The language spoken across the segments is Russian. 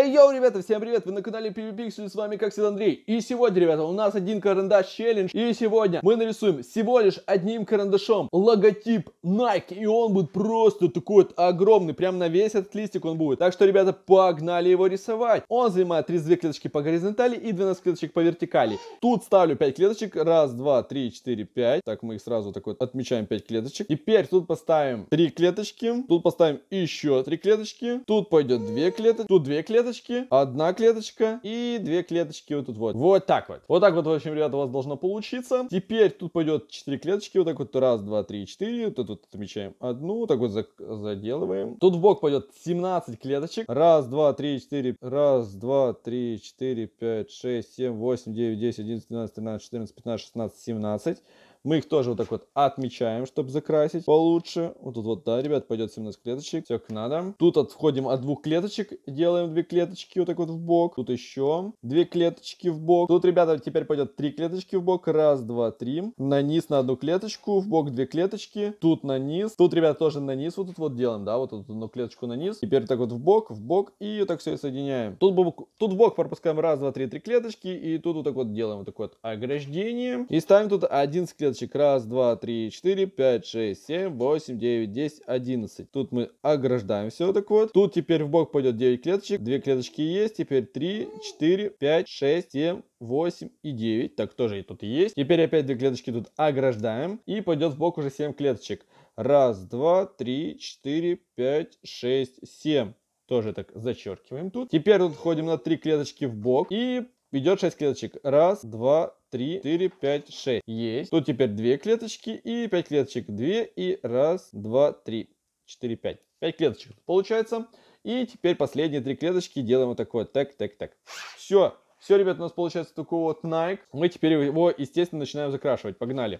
Эй, йоу, ребята, всем привет, вы на канале PvPixel, с вами как всегда Андрей. И сегодня, ребята, у нас один карандаш челлендж. И сегодня мы нарисуем всего лишь одним карандашом логотип Nike. И он будет просто такой вот огромный, прям на весь этот листик он будет. Так что, ребята, погнали его рисовать. Он занимает 32 клеточки по горизонтали и 12 клеточек по вертикали. Тут ставлю 5 клеточек, раз, два, три, четыре, пять. Так, мы их сразу так вот отмечаем 5 клеточек. Теперь тут поставим 3 клеточки, тут поставим еще 3 клеточки, тут пойдет 2 клеточки, тут 2 клеточки клеточки, одна клеточка и две клеточки вот тут вот. Вот так вот. Вот так вот, в общем, ребята, у вас должно получиться. Теперь тут пойдет 4 клеточки, вот так вот, раз, два, три, четыре. Вот тут вот отмечаем одну, вот так вот заделываем. Тут в бок пойдет 17 клеточек. Раз, два, три, четыре, раз, два, три, четыре, пять, шесть, семь, восемь, девять, десять, одиннадцать, двенадцать, тринадцать, четырнадцать, пятнадцать, шестнадцать, семнадцать. Мы их тоже вот так вот отмечаем, чтобы закрасить получше. Вот тут вот, да, ребят, пойдет 17 клеточек. Все как надо. Тут отходим от двух клеточек, делаем две клеточки вот так вот в бок. Тут еще две клеточки в бок. Тут, ребята, теперь пойдет три клеточки в бок. Раз, два, три. На низ на одну клеточку, в бок две клеточки. Тут на низ. Тут, ребят, тоже на низ вот тут вот делаем, да, вот тут одну клеточку на низ. Теперь так вот в бок, в бок и вот так все и соединяем. Тут, бок, тут в бок пропускаем раз, два, три, три клеточки. И тут вот так вот делаем вот такое вот ограждение. И ставим тут один клеточек Клеточек Раз, два, три, четыре, пять, шесть, семь, восемь, девять, десять, одиннадцать. Тут мы ограждаем все так вот. Тут теперь в бок пойдет 9 клеточек. Две клеточки есть. Теперь три, четыре, пять, шесть, семь, 8 и 9. Так тоже и тут есть. Теперь опять две клеточки тут ограждаем. И пойдет в бок уже 7 клеточек. Раз, два, три, четыре, пять, шесть, семь. Тоже так зачеркиваем тут. Теперь тут ходим на три клеточки в бок и Идет 6 клеточек. Раз, два, три, четыре, пять, шесть. Есть. Тут теперь 2 клеточки и 5 клеточек. 2 и раз, два, три, четыре, пять. 5 клеточек получается. И теперь последние три клеточки делаем вот такой вот. Так, так, так. Все. Все, ребят, у нас получается такой вот Nike. Мы теперь его, естественно, начинаем закрашивать. Погнали.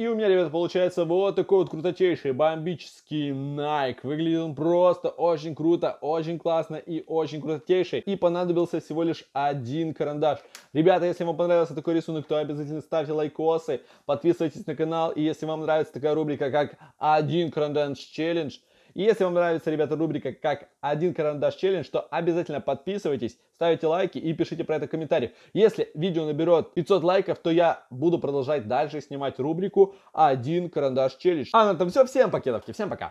И у меня, ребят, получается вот такой вот крутотейший бомбический Nike. Выглядит он просто очень круто, очень классно и очень крутотейший. И понадобился всего лишь один карандаш. Ребята, если вам понравился такой рисунок, то обязательно ставьте лайкосы, подписывайтесь на канал. И если вам нравится такая рубрика, как «Один карандаш челлендж», и если вам нравится, ребята, рубрика «Как один карандаш челлендж», то обязательно подписывайтесь, ставите лайки и пишите про это комментарии. Если видео наберет 500 лайков, то я буду продолжать дальше снимать рубрику «Один карандаш челлендж». А на этом все. Всем пакетовки. Всем пока.